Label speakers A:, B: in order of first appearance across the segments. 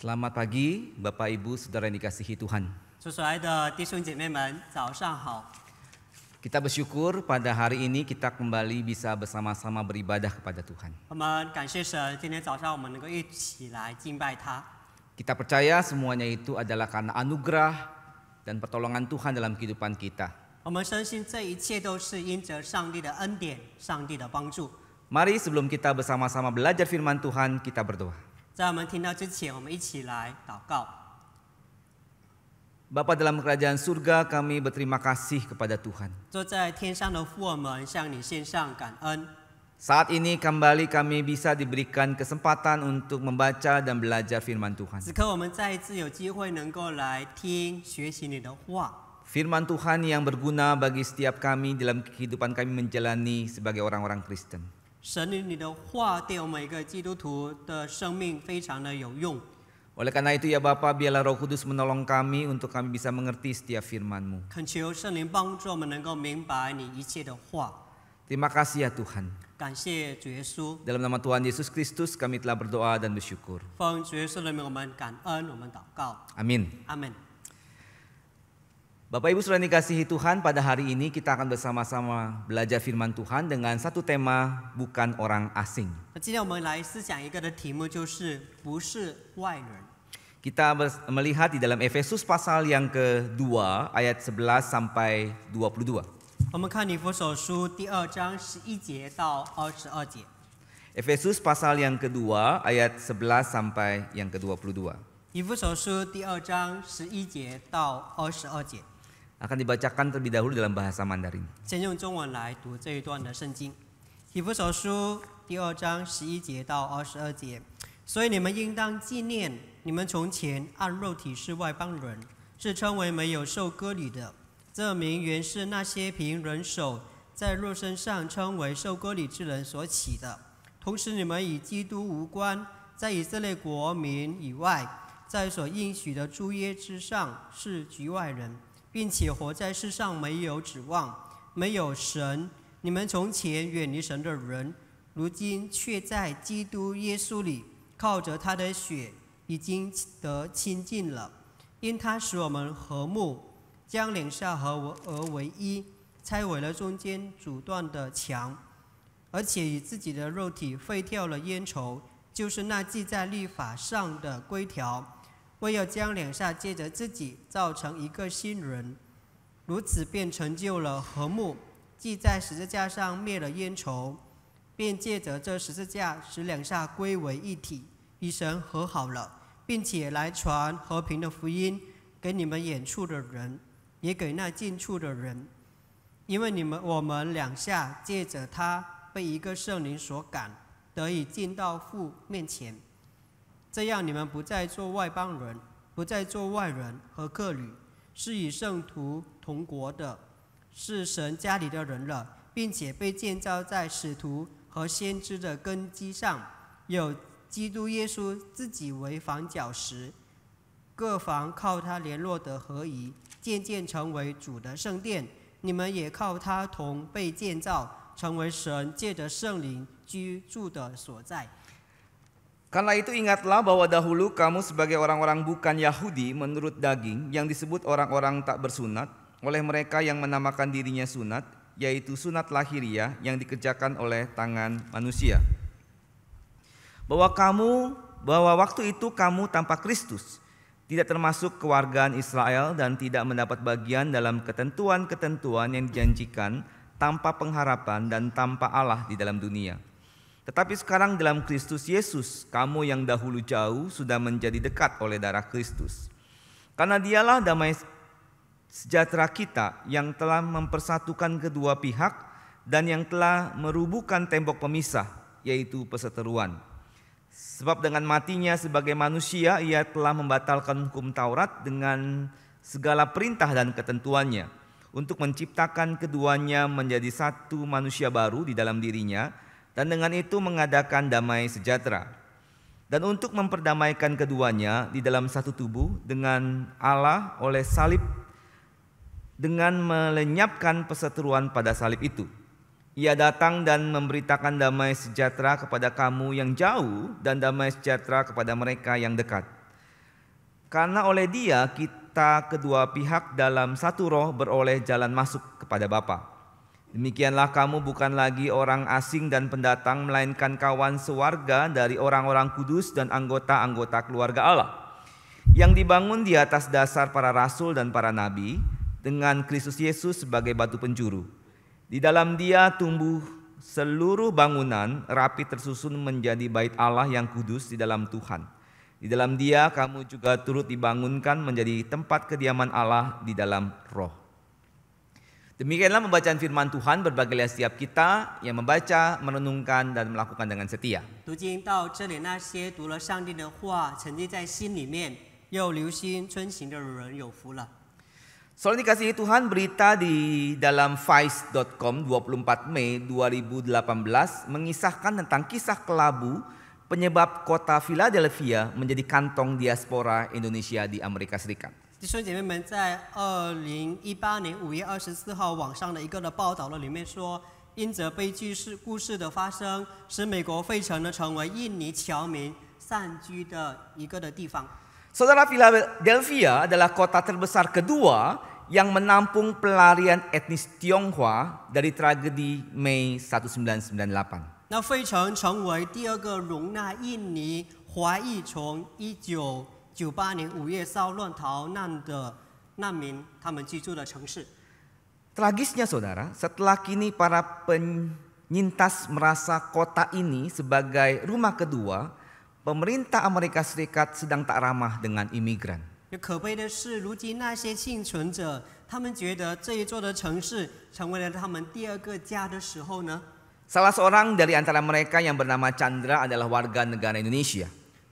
A: Selamat pagi, Bapak Ibu, saudara yang dikasihi Tuhan. Kita bersyukur pada hari ini kita kembali bisa bersama-sama beribadah kepada Tuhan. Kita percaya semuanya itu adalah karena anugerah dan pertolongan Tuhan dalam kehidupan kita. Mari sebelum kita bersama-sama belajar firman Tuhan, kita berdoa.
B: 在我们听到之前，我们一起来祷告。
A: Bapa dalam kerajaan surga, kami berterima kasih kepada Tuhan. Saat ini kembali kami bisa diberikan kesempatan untuk membaca dan belajar firman Tuhan. Firman Tuhan yang berguna bagi setiap kami dalam kehidupan kami menjalani sebagai orang-orang Kristen oleh karena itu ya Bapa, biarlah Roh Kudus menolong kami untuk kami bisa mengerti setiap firman-Mu. Terima kasih ya Tuhan. Dalam nama Tuhan Yesus Kristus kami telah berdoa dan bersyukur.
B: Amin. Amin.
A: Bapak Ibu sudah dikasihi Tuhan pada hari ini kita akan bersama-sama belajar firman Tuhan dengan satu tema bukan orang asing. Kita melihat di dalam Efesus pasal yang ke-2 ayat 11 sampai 22. Efesus pasal yang ke-2 ayat 11 sampai yang ke-22.
B: Efesus pasal yang ke-2 ayat 11 sampai yang ke-22.
A: akan dibacakan terlebih dahulu dalam bahasa Mandarin.
B: 先用中文来读这一段的圣经，《提摩所书》第二章十一节到二十二节。所以你们应当纪念，你们从前按肉体是外邦人，是称为没有受割礼的。这名原是那些凭人手在肉身上称为受割礼之人所起的。同时你们与基督无关，在以色列国民以外，在所应许的诸约之上是局外人。并且活在世上没有指望，没有神。你们从前远离神的人，如今却在基督耶稣里靠着他的血已经得清净了，因他使我们和睦，将两下和合而为一，拆毁了中间阻断的墙，而且以自己的肉体废掉了烟愁，就是那记在律法上的规条。为要将两下借着自己造成一个新人，如此便成就了和睦；既在十字架上灭了冤仇，便借着这十字架使两下归为一体，与神和好了，并且来传和平的福音给你们远处的人，也给那近处的人，因为你们我们两下借着他被一个圣灵所感，得以进到父面前。这样，你们不再做外邦人，不再做外人和客旅，是与圣徒同国的，是神家里的人了，并且被建造在使徒和先知的根基上，有基督耶稣自己为房角石，各房靠他联络的合一，渐渐成为主的圣殿。你们也靠他同被建造，成为神借着圣灵居住的所在。
A: Karena itu ingatlah bahwa dahulu kamu sebagai orang-orang bukan Yahudi menurut daging yang disebut orang-orang tak bersunat oleh mereka yang menamakan dirinya sunat, yaitu sunat lahiriah yang dikerjakan oleh tangan manusia. Bahwa kamu, bahwa waktu itu kamu tanpa Kristus, tidak termasuk kewargaan Israel dan tidak mendapat bagian dalam ketentuan-ketentuan yang dijanjikan tanpa pengharapan dan tanpa Allah di dalam dunia.' Tetapi sekarang dalam Kristus Yesus, kamu yang dahulu jauh sudah menjadi dekat oleh darah Kristus. Karena dialah damai sejahtera kita yang telah mempersatukan kedua pihak dan yang telah merubuhkan tembok pemisah, yaitu perseteruan. Sebab dengan matinya sebagai manusia, ia telah membatalkan hukum Taurat dengan segala perintah dan ketentuannya untuk menciptakan keduanya menjadi satu manusia baru di dalam dirinya, dan dengan itu mengadakan damai sejahtera. Dan untuk memperdamaikan keduanya di dalam satu tubuh dengan Allah oleh salib dengan melenyapkan perseteruan pada salib itu. Ia datang dan memberitakan damai sejahtera kepada kamu yang jauh dan damai sejahtera kepada mereka yang dekat. Karena oleh dia kita kedua pihak dalam satu roh beroleh jalan masuk kepada Bapa. Demikianlah kamu bukan lagi orang asing dan pendatang, melainkan kawan sewarga dari orang-orang kudus dan anggota-anggota keluarga Allah. Yang dibangun di atas dasar para rasul dan para nabi, dengan Kristus Yesus sebagai batu penjuru. Di dalam dia tumbuh seluruh bangunan rapi tersusun menjadi bait Allah yang kudus di dalam Tuhan. Di dalam dia kamu juga turut dibangunkan menjadi tempat kediaman Allah di dalam roh. Demikianlah pembacaan firman Tuhan berbagai setiap kita yang membaca, merenungkan dan melakukan dengan setia. Soal dikasih Tuhan berita di dalam vice.com 24 Mei 2018 mengisahkan tentang kisah kelabu penyebab kota Philadelphia menjadi kantong diaspora Indonesia di Amerika Serikat.
B: 弟兄姐妹们，在二零一八年五月二十四号网上的一个的报道了里面说，因着悲剧事故事的发生，使美国费城呢成为印尼侨民散居的一个的地方。
A: s e d a r a Philadelphia adalah kota terbesar kedua yang menampung pelarian etnis Tionghoa dari tragedi Mei 1998.
B: 那费城成为第二个容纳印尼华裔从一九九八年五月骚乱逃难的难民他们居住的城市。
A: Tragisnya saudara, setelah kini para penyintas merasa kota ini sebagai rumah kedua, pemerintah Amerika Serikat sedang tak ramah dengan imigran. Salah seorang dari antara mereka yang bernama Chandra adalah warga negara Indonesia.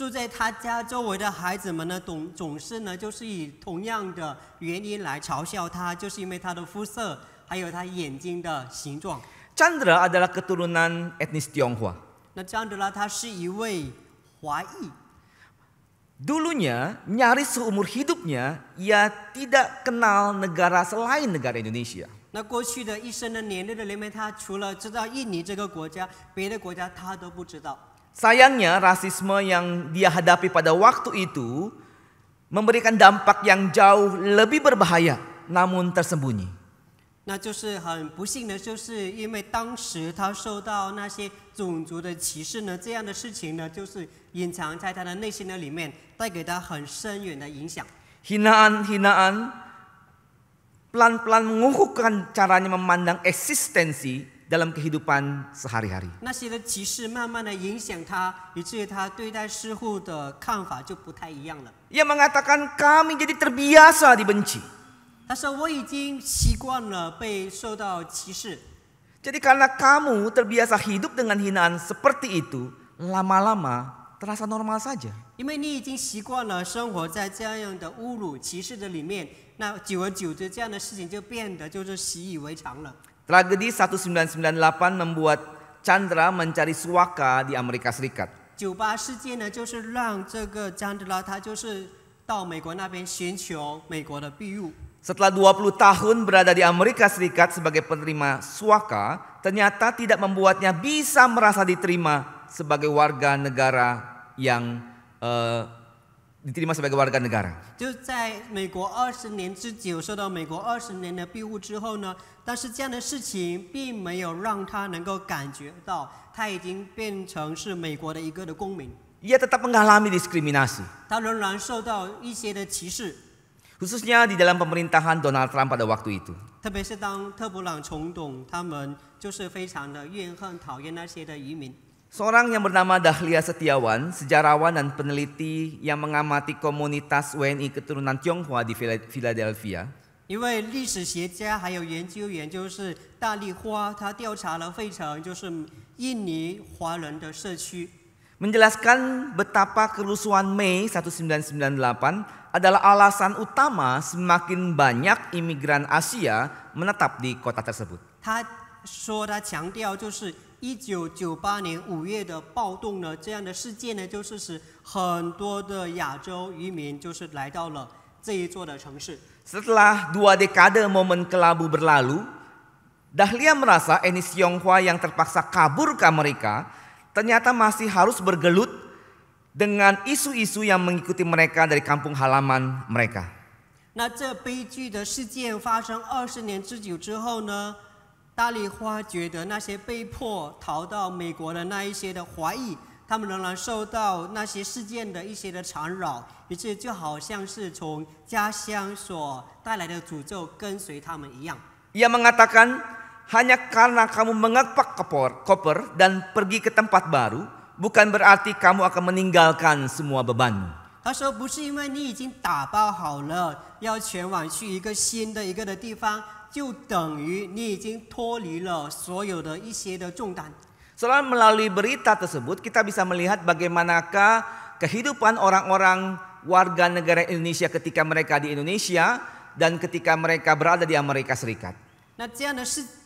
B: 住在他家周围的孩子们呢，总总是呢，就是以同样的原因来嘲笑他，就是因为他的肤色，还有他眼
A: 睛的形状。Chandra adalah keturunan etnis Tionghoa.
B: Nah, Chandra 他是一位华裔。
A: Dulunya, nyaris seumur hidupnya, ia tidak kenal negara selain negara Indonesia. Sayangnya rasisme yang dia hadapi pada waktu itu memberikan dampak yang jauh lebih berbahaya namun tersembunyi.
B: 那就是很不幸的，就是因为当时他受到那些种族的歧视呢，这样的事情呢，就是隐藏在他的内心的里面，带给他很深远的影响。
A: hinaan hinaan pelan-pelan mengukuhkan caranya memandang eksistensi dalam kehidupan sehari-hari. Ia mengatakan kami jadi terbiasa dibenci. Jadi karena kamu terbiasa hidup dengan hinaan seperti itu, lama-lama terasa normal saja.
B: 因为你已经习惯了生活在这样的侮辱、歧视的里面，那久而久之，这样的事情就变得就是习以为常了。
A: Tragedi 1998 membuat Chandra mencari suaka di Amerika Serikat.
B: dua 20
A: tahun berada di Amerika Serikat sebagai penerima suaka, ternyata tidak membuatnya bisa merasa diterima sebagai warga negara yang uh, diterima sebagai warga negara. Ia tetap mengalami diskriminasi. Khususnya di dalam pemerintahan Donald Trump pada waktu itu.
B: 特别是当特布朗总统他们就是非常的怨恨、讨厌那些的移民。
A: Seorang yang bernama Dahlia Setiawan, sejarawan dan peneliti yang mengamati komunitas WNI keturunan Tionghoa di Philadelphia. menjelaskan betapa kerusuhan Mei 1998 adalah alasan utama semakin banyak imigran Asia menetap di kota tersebut.
B: 说他强调就是一九九八年五月的暴动呢，这样的事件呢，就是使很多的亚洲移民就是来到了这一座的城市。
A: Setelah dua dekade momen kelabu berlalu, Dahlia merasa Enis Yonghua yang terpaksa kabur ke Amerika ternyata masih harus bergelut dengan isu-isu yang mengikuti mereka dari kampung halaman mereka.
B: 那这悲剧的事件发生二十年之久之后呢？大丽花觉得那些被迫逃到美国的那一些的华裔，他们仍然受到那些事件的一些的缠绕，于是就好像是从家乡所带来的诅咒跟随他们一样。
A: Yang mengatakan hanya karena kamu mengacak koper dan pergi ke tempat baru bukan berarti kamu akan meninggalkan semua b e b a n
B: 他说不是，我已经打包好了，要前往去一个新的一个的地方。就等于你已经
A: 脱离了所有的一些的重担。通过这些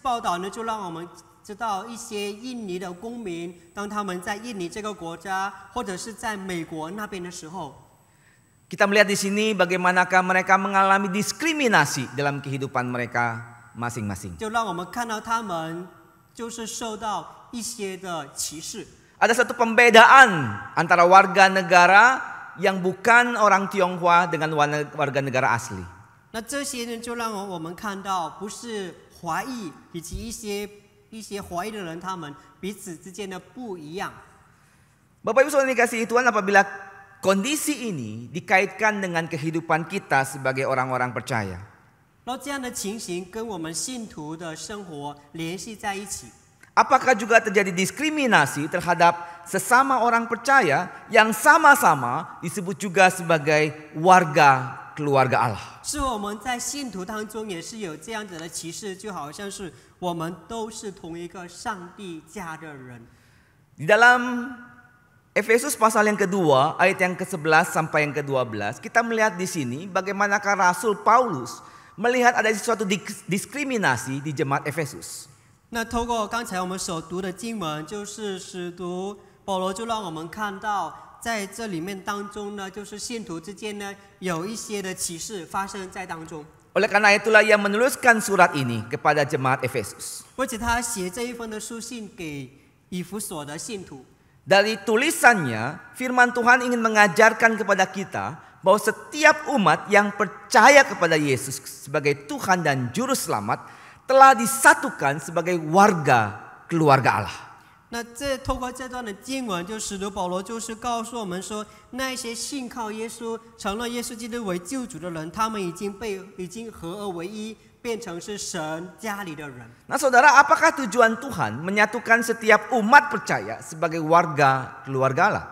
B: 报道呢，就让我们知道一些印尼的公民，当他们在印尼这个国家或者是在美国那边的时候。
A: Kita melihat di sini bagaimanakah mereka mengalami diskriminasi dalam kehidupan mereka masing-masing. Ada satu pembedaan antara warga negara yang bukan orang Tionghoa dengan warga negara asli. Bapak Ibu saudara dikasihi Tuhan apabila Kondisi ini dikaitkan dengan kehidupan kita sebagai orang-orang percaya. Apakah juga terjadi diskriminasi terhadap sesama orang percaya yang sama-sama disebut juga sebagai warga keluarga Allah? Di dalam Efesus pasal yang kedua, ayat yang ke-11 sampai yang ke-12, kita melihat di sini bagaimanakah Rasul Paulus melihat ada sesuatu diskriminasi di jemaat Efesus. Nah, Oleh karena itulah ia menuliskan surat ini kepada jemaat Efesus. Dari tulisannya, firman Tuhan ingin mengajarkan kepada kita bahwa setiap umat yang percaya kepada Yesus sebagai Tuhan dan Juru Selamat telah disatukan sebagai warga keluarga Allah.
B: 那这透过这段的经文，就使徒保罗就是告诉我们说，那一些信靠耶稣、承认耶稣基督为救主的人，他们已经被已经合而为一，Nah
A: saudara, apakah tujuan Tuhan menyatukan setiap umat percaya sebagai warga keluarga Allah?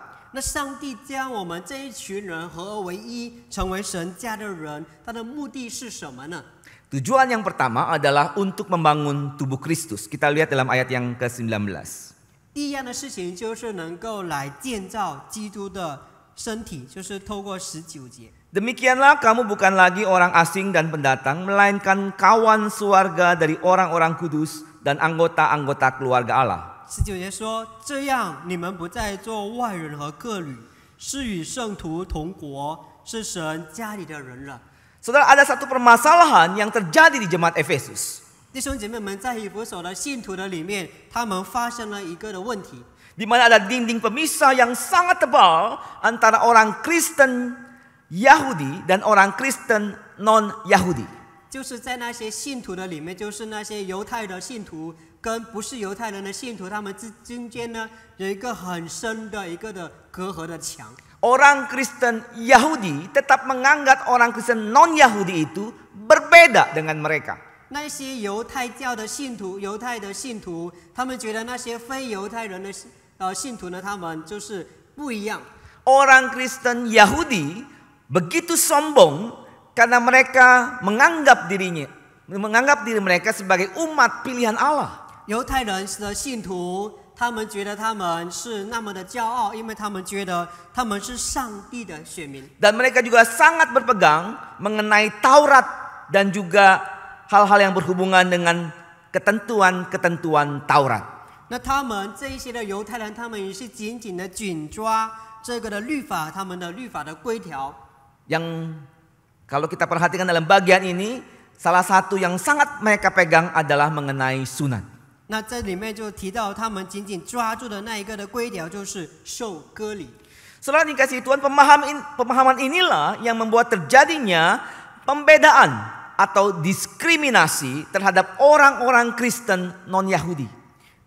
A: Tujuan yang pertama adalah untuk membangun tubuh Kristus. Kita lihat dalam ayat yang ke-19.
B: 身体，就是透过十九节。
A: Demikianlah kamu bukan lagi orang asing dan pendatang, melainkan kawan suarga dari orang-orang kudus dan anggota-anggota keluarga Allah. Saudara, ada satu permasalahan yang terjadi di jemaat Efesus.
B: 弟兄姐妹们，在以弗
A: 所的信徒的里面，他们发生了一个的问题。di mana ada dinding pemisah yang sangat tebal antara orang Kristen Yahudi dan orang Kristen non-Yahudi.
B: 就是在那些信徒的里面，就是那些犹太的信徒跟不是犹太人的信徒，他们之中间呢有一个很深的一个
A: 的隔阂的墙。Orang Kristen Yahudi tetap menganggap orang Kristen non Yahudi itu berbeda dengan mereka.
B: 呃信徒呢，他们就是
A: 不一样。Orang Kristen Yahudi begitu sombong karena mereka menganggap dirinya menganggap diri mereka sebagai umat pilihan Allah.
B: 犹太人的信徒，
A: 他们觉得他们是那么的骄傲，因
B: 为他们觉得他们是上帝的选民。
A: Dan mereka juga sangat berpegang mengenai Taurat dan juga hal-hal yang berhubungan dengan ketentuan-ketentuan Taurat.
B: 那他们这一些的犹太人，他们也是紧紧的紧抓这个的律法，他们的律法的规条。
A: Yang kalau kita perhatikan dalam bagian ini, salah satu yang sangat mereka pegang adalah mengenai sunat.
B: 那这里面就提到他们紧紧抓住的那一个的规条就是受
A: 割礼。Setelah dikasih Tuhan pemahaman pemahaman inilah yang membuat terjadinya pembedaan atau diskriminasi terhadap orang-orang Kristen non Yahudi.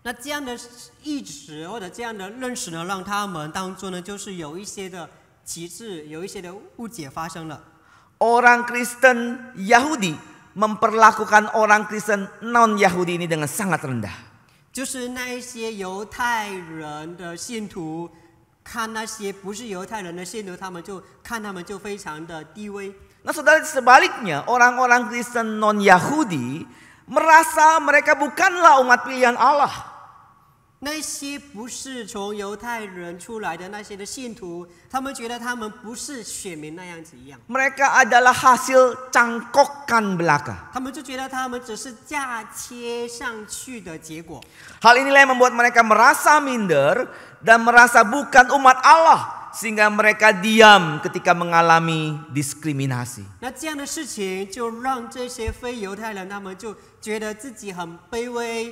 B: 那这样的意识或者这样的认识呢，让他们当中呢，就是有一些的歧视，有一些的误解发生了。
A: Orang Kristen Yahudi memperlakukan orang Kristen non Yahudi ini dengan sangat rendah. saudara sebaliknya orang-orang Kristen non Yahudi merasa mereka bukanlah umat pilihan Allah.
B: 那些不是从犹太人出来的那些的信徒，他们觉得他们不是选民那样子一样。
A: Mereka adalah hasil cangkokan belaka.
B: 他们就觉得他们只是嫁接上去的结果。
A: Hal inilah yang membuat mereka merasa minder dan merasa bukan umat Allah sehingga mereka diam ketika mengalami diskriminasi.
B: 那这样的事情就让这些非犹太人他们就觉得自己很卑微。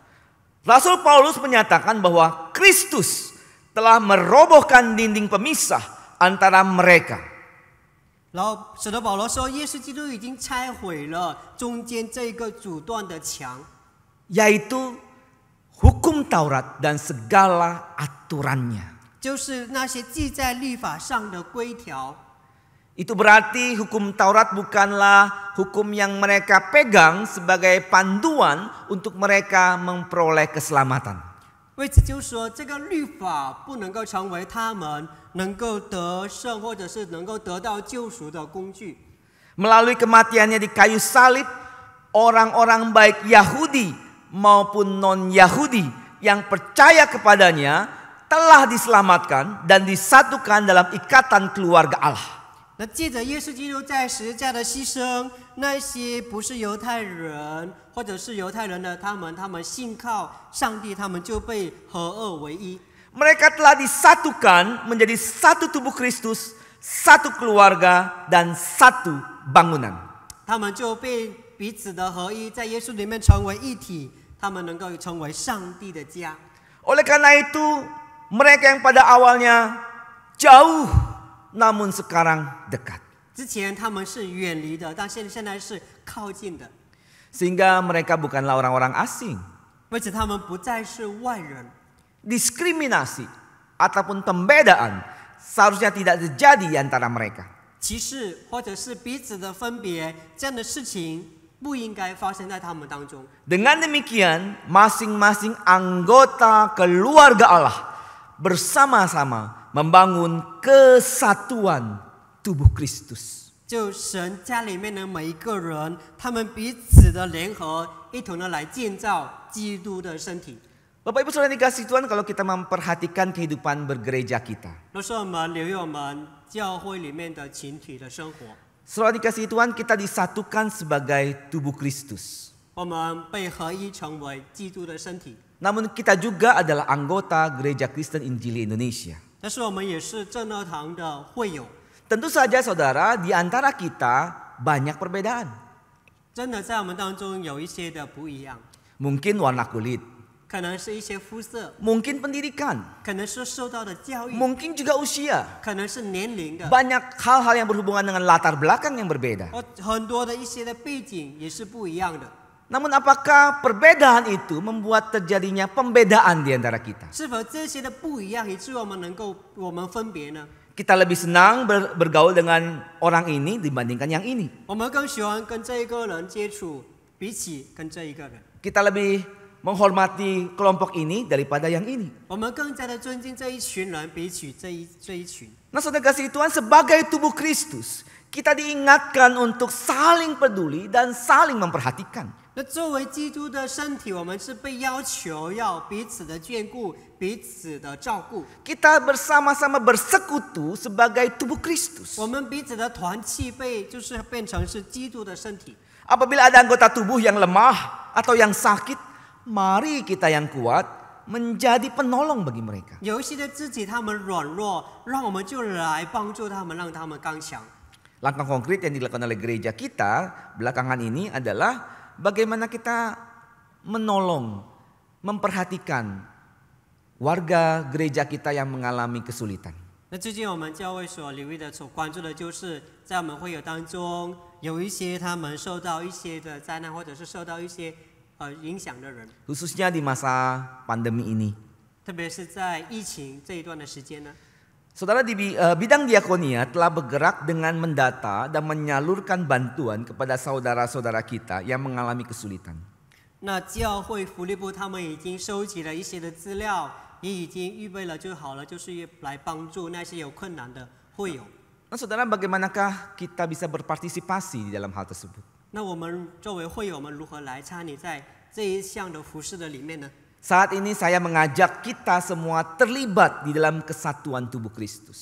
A: Rasul Paulus menyatakan bahwa Kristus telah merobohkan dinding pemisah antara mereka. Yaitu hukum Taurat dan segala aturannya，
B: 就是那些记在律法上的规条。
A: itu berarti hukum Taurat bukanlah hukum yang mereka pegang sebagai panduan untuk mereka memperoleh keselamatan. melalui kematiannya di kayu salib, orang-orang baik Yahudi maupun non-Yahudi yang percaya kepadanya telah diselamatkan dan disatukan dalam ikatan keluarga Allah.
B: 借着耶稣基督在十字架的牺牲，那些不是犹太人或者是犹太人的他们，他们信靠
A: 上帝，他们就被合二为一。mereka telah disatukan menjadi satu tubuh Kristus, satu keluarga dan satu bangunan.
B: 他们就被彼此的合一，在耶稣里面成为一体，他们能够成为上帝的家。
A: Oleh karena itu, mereka yang pada awalnya jauh. namun sekarang dekat. Sehingga mereka bukanlah orang-orang asing. Diskriminasi ataupun pembedaan seharusnya tidak terjadi di antara mereka. Dengan demikian, masing-masing anggota keluarga Allah bersama-sama membangun kesatuan tubuh Kristus. Bapak Ibu Saudara dikasih Tuhan kalau kita memperhatikan kehidupan bergereja kita. Saudara dikasih Tuhan kita disatukan sebagai tubuh Kristus. Namun kita juga adalah anggota Gereja Kristen Injili Indonesia. Tentu saja saudara di antara kita banyak perbedaan. Mungkin warna kulit. Mungkin pendidikan. Mungkin juga usia. Banyak hal hal-hal yang berhubungan dengan latar belakang yang berbeda. Namun apakah perbedaan itu membuat terjadinya pembedaan di antara kita? Kita lebih senang bergaul dengan orang ini dibandingkan yang ini. Kita lebih menghormati kelompok ini daripada yang ini. Nah saudara kasih Tuhan sebagai tubuh Kristus kita diingatkan untuk saling peduli dan saling memperhatikan.
B: Kita bersama bersama-sama bersekutu
A: sebagai tubuh Kristus. Apabila ada anggota tubuh yang lemah atau yang sakit, mari kita yang kuat menjadi penolong bagi mereka. 有一些的肢体他们软弱，让我们
B: 就来帮助他们，让他们刚强。
A: Langkah konkret yang dilakukan oleh gereja kita belakangan ini adalah bagaimana kita menolong, memperhatikan warga gereja kita yang mengalami kesulitan.
B: 那最近我们教会所留意的、所关注的，就是在我们会友当中，有一些他们受到一些的灾难，或者是受到一些呃影响的人。
A: khususnya di masa pandemi ini，
B: 特别是在疫情这一段的时间呢。
A: Saudara di eh, bidang diakonia telah bergerak dengan mendata dan menyalurkan bantuan kepada saudara-saudara kita yang mengalami kesulitan. nah saudara, bagaimanakah kita bisa berpartisipasi di dalam hal tersebut? Saat ini saya mengajak kita semua terlibat di dalam kesatuan tubuh Kristus.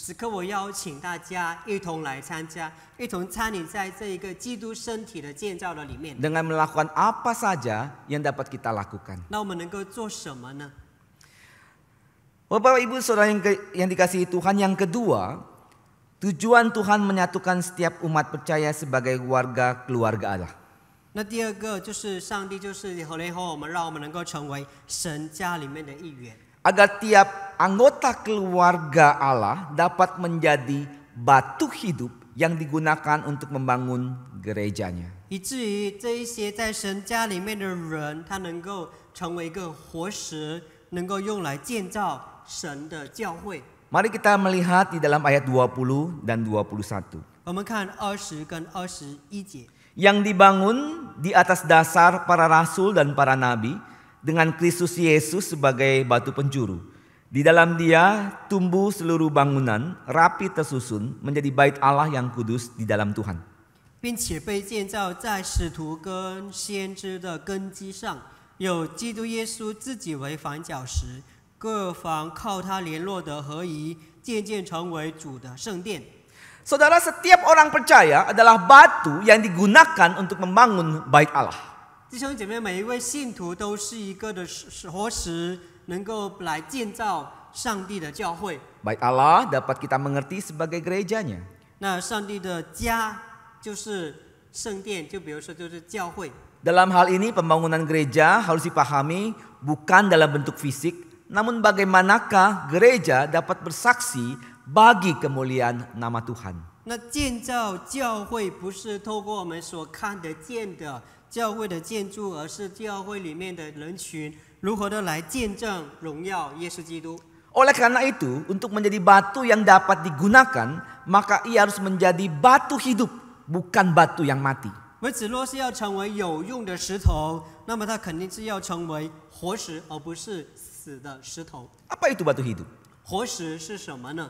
A: Dengan melakukan apa saja yang dapat kita lakukan. Bapak Ibu Saudara yang, ke, yang dikasihi Tuhan yang kedua, tujuan Tuhan menyatukan setiap umat percaya sebagai warga keluarga Allah.
B: 那第二个就是上帝就是和联合我们，让我们能够成为神家里面的一员。
A: Agar tiap anggota keluarga Allah dapat menjadi batu hidup yang digunakan untuk membangun gerejanya.
B: 以至于这一些在神家里面的人，他能够成为一个活石，能够用来建造神的教会。
A: Mari kita melihat di dalam ayat 20 dan 21.
B: 我们看二十跟二十一节。
A: yang dibangun di atas dasar para rasul dan para nabi dengan Kristus Yesus sebagai batu penjuru. Di dalam dia tumbuh seluruh bangunan rapi tersusun menjadi bait Allah yang kudus di dalam Tuhan.
B: 并且被建造在使徒跟先知的根基上，有基督耶稣自己为房角石，各房靠他联络的合一，渐渐成为主
A: 的圣殿。Saudara, setiap orang percaya adalah batu yang digunakan untuk membangun bait Allah. baik Allah dapat kita mengerti sebagai gerejanya. dalam hal ini pembangunan gereja harus dipahami bukan dalam bentuk fisik, namun bagaimanakah gereja dapat bersaksi bagi kemuliaan nama Tuhan. Oleh karena itu, untuk menjadi batu yang dapat digunakan, maka ia harus menjadi batu hidup, bukan batu yang mati. 我们只
B: 若是要成为有用的石头，那么它肯定是要成为活石，而不是死的石头。
A: Apa itu batu hidup?
B: 活石是什么呢？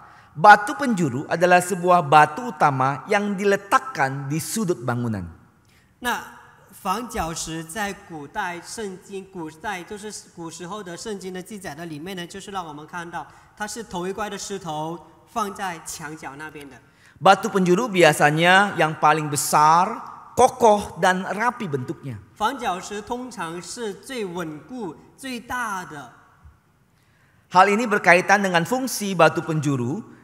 A: Batu penjuru adalah sebuah batu utama yang diletakkan di sudut bangunan.
B: Nah, 房角石在古代圣经、古代就是古时候的圣经的记载的里面呢，就是让我们看到它是头一块的石头放在墙角那边的。
A: Batu penjuru biasanya yang paling besar, kokoh dan rapi bentuknya.
B: 房角石通常是最稳固、最大的。
A: Hal ini berkaitan dengan fungsi batu penjuru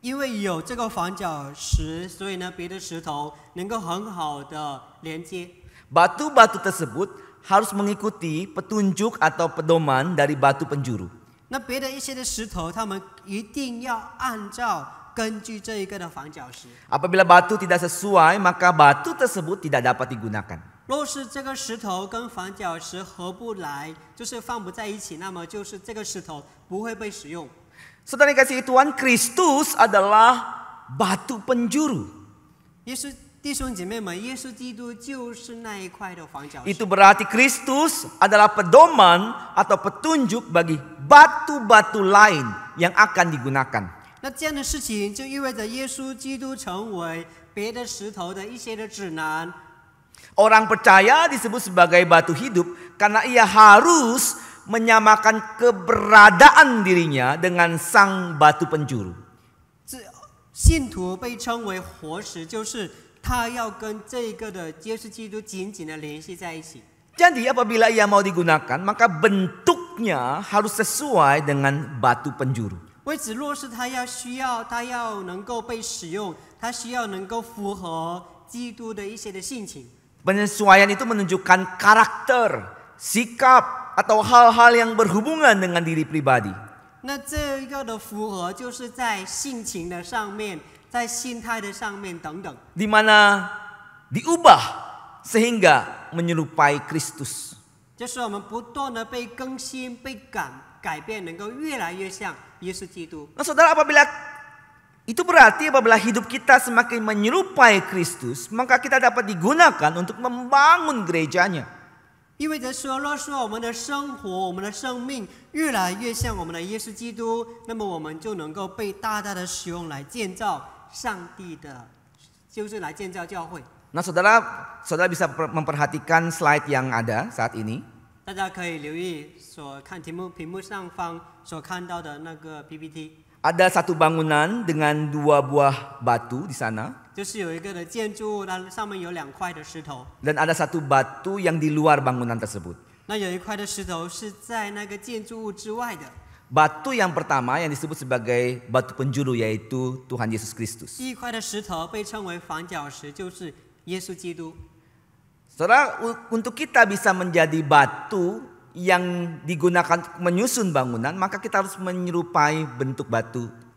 B: 因为有这个房角石，所以呢，别的
A: 石头能够很好的连接。Batu-batu tersebut harus mengikuti petunjuk atau pedoman dari batu penjuru.
B: 那别的一些的石头，他们一定要按照根据这一个的房角石。
A: Apabila batu tidak sesuai, maka batu tersebut tidak dapat digunakan.
B: 若是这个石头跟房角石合不来，就是放不在一起，那么就是这个石头不会被使用。
A: Saudara kasih Tuhan, Kristus adalah batu penjuru.
B: Yesus itu
A: berarti Kristus adalah pedoman atau petunjuk bagi batu-batu lain yang akan digunakan. Orang percaya disebut sebagai batu hidup karena ia harus menyamakan keberadaan dirinya dengan sang batu penjuru. Jadi, apabila ia mau digunakan, maka bentuknya harus sesuai dengan batu penjuru.
B: Penyesuaian
A: itu menunjukkan karakter, sikap, atau hal-hal yang berhubungan dengan diri pribadi. Di mana diubah sehingga menyerupai Kristus. Nah, saudara apabila itu berarti apabila hidup kita semakin menyerupai Kristus, maka kita dapat digunakan untuk membangun gerejanya. 意味着
B: 说，若说我们的生活、我们的生命越来越像我们的耶稣基督，那么我们就能够被大大的使用来建造上帝的，就是来建造教会。
A: 那稍等啦，稍等，可以先注意
B: 一下屏幕上方所看到的那个 PPT。
A: 有座建筑，有两块石头。Dan ada satu batu yang di luar bangunan tersebut. Batu yang pertama yang disebut sebagai batu penjuru yaitu Tuhan Yesus Kristus.
B: 第一块的石头被称为房角
A: 石，就是耶稣基督。Saudara, untuk kita bisa menjadi batu yang digunakan menyusun bangunan, maka kita harus menyerupai bentuk batu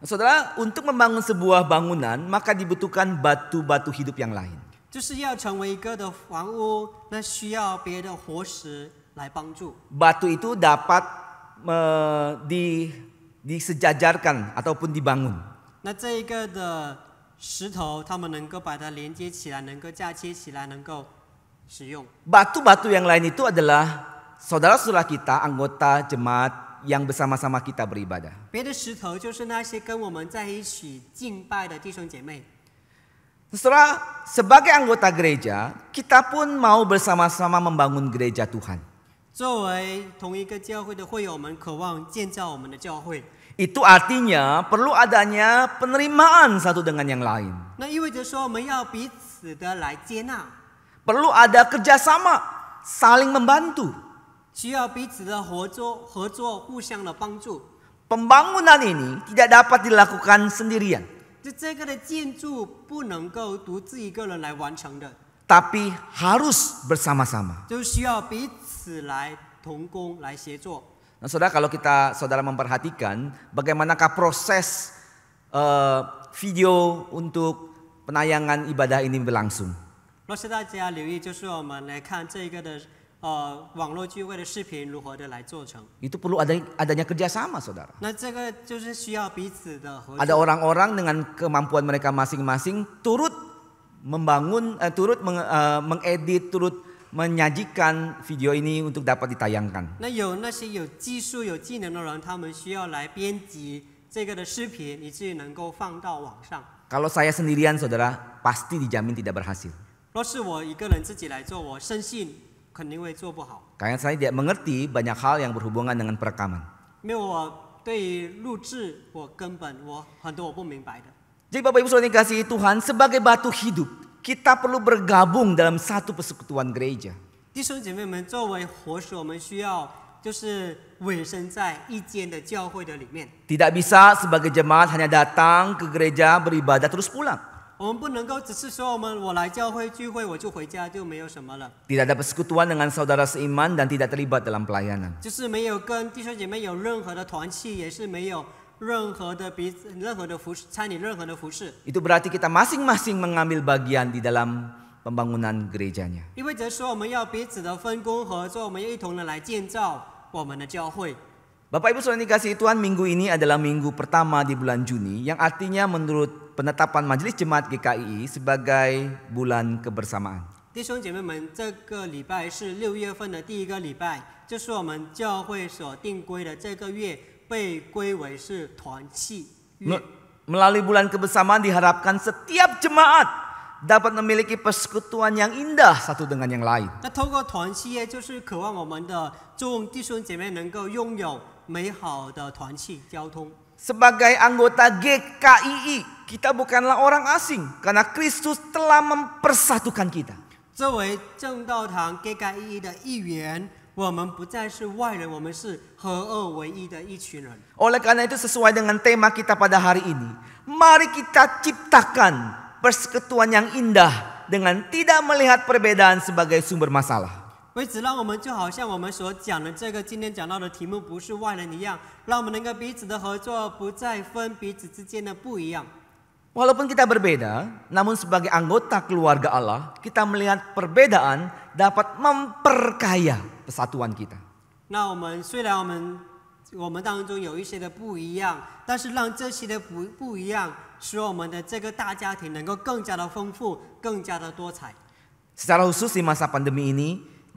A: Saudara, untuk membangun sebuah bangunan maka dibutuhkan batu-batu hidup yang lain. Batu itu dapat me, di, disejajarkan ataupun dibangun. Nah, batu yang lain itu adalah saudara-saudara kita, anggota jemaat yang bersama-sama kita beribadah. Setelah sebagai anggota gereja, kita pun mau bersama-sama membangun gereja Tuhan. Itu artinya perlu adanya penerimaan satu dengan yang lain. Perlu ada kerjasama, saling membantu.
B: 需要彼此的合作，合作互相的帮助。
A: Pembangunan ini tidak dapat dilakukan sendirian.
B: 这这个的建筑不能够独自一个人来完成的。
A: Tapi harus bersama-sama.
B: 就需要彼此来同工来协
A: 作。Nah, saudara kalau kita saudara memperhatikan bagaimanakah proses uh, video untuk penayangan ibadah ini berlangsung.
B: 若是大家留意，就是我们来看这个的。
A: itu perlu adanya, adanya kerjasama, saudara.
B: Ada orang
A: orang-orang dengan kemampuan mereka masing-masing turut membangun, uh, turut meng, uh, mengedit, turut menyajikan video ini untuk dapat ditayangkan. Kalau saya sendirian, saudara, pasti dijamin tidak berhasil.
B: 若是我一个人自己来做，我深信 karena
A: saya tidak mengerti banyak hal yang berhubungan dengan perekaman. Jadi Bapak Ibu Saudara yang kasih Tuhan sebagai batu hidup kita perlu bergabung dalam satu persekutuan gereja. Tidak bisa sebagai jemaat hanya datang ke gereja beribadah terus pulang. Tidak ada persekutuan dengan saudara seiman dan tidak terlibat dalam pelayanan. Itu berarti kita masing-masing mengambil bagian di dalam pembangunan gerejanya. Bapak Ibu saudara dikasih Tuhan minggu ini adalah minggu pertama di bulan Juni yang artinya menurut penetapan Majelis Jemaat GKI sebagai bulan kebersamaan.
B: 弟兄姐妹们，这个礼拜是六月份的第一个礼拜，这是我们教会所定规的这个月被归为是团契
A: 月。Melalui bulan kebersamaan diharapkan setiap jemaat dapat memiliki persekutuan yang indah satu dengan yang lain.
B: 那透过团契耶，就是渴望我们的众弟兄姐妹能够拥有美好的团契交通。
A: sebagai anggota GKII, kita bukanlah orang asing karena Kristus telah mempersatukan kita.
B: Oleh GKII
A: karena itu sesuai dengan tema kita pada hari ini, mari kita ciptakan persekutuan yang indah dengan tidak melihat perbedaan sebagai sumber masalah.
B: 为此，让我们就好像我们所讲的这个今天讲到的题目不是外人一样，让我们能够彼此的合作，不再分彼此之间的不一样。
A: Walaupun kita berbeda, namun sebagai anggota keluarga Allah, kita melihat perbedaan dapat memperkaya persatuan kita.
B: Nah, kita kita. kita kita. kita kita. kita kita. kita kita. kita kita. kita kita. kita kita. kita kita. kita kita. kita kita. kita 那我们虽然我们我们当中有一些的不一样，但是让这些的不不一样，使我们的这个大家庭能够更加的丰富，更加的多彩。
A: Secara khusus di masa pandemi ini,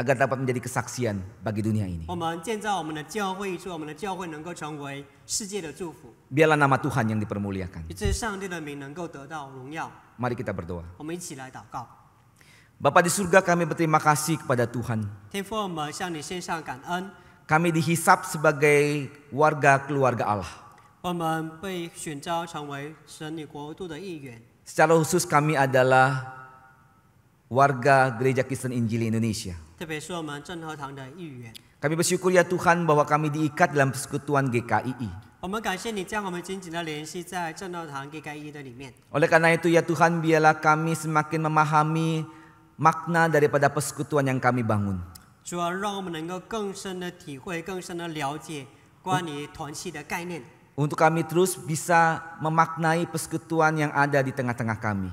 A: agar dapat menjadi kesaksian bagi dunia ini. Biarlah nama Tuhan yang dipermuliakan. Mari kita berdoa. Bapak di surga kami berterima kasih kepada Tuhan. Kami dihisap sebagai warga keluarga Allah. Secara khusus kami adalah warga Gereja Kristen Injili Indonesia. Kami bersyukur ya Tuhan bahwa kami diikat dalam persekutuan GKII. Oleh karena itu ya Tuhan biarlah kami semakin memahami makna daripada persekutuan yang kami bangun. Untuk kami terus bisa memaknai persekutuan yang ada di tengah-tengah kami.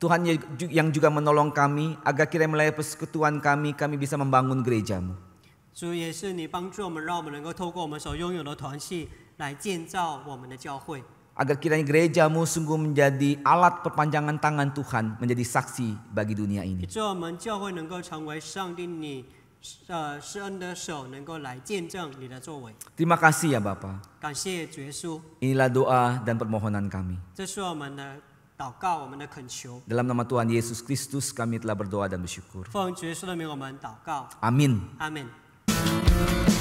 A: Tuhan yang juga menolong kami agar kiranya melalui persekutuan kami kami bisa membangun gerejamu. Agar kiranya gerejamu sungguh menjadi alat perpanjangan tangan Tuhan menjadi saksi bagi dunia ini. Terima kasih ya Bapak. Inilah doa dan permohonan kami. Dalam nama Tuhan Yesus Kristus kami telah berdoa dan bersyukur. Amin.
B: Amin.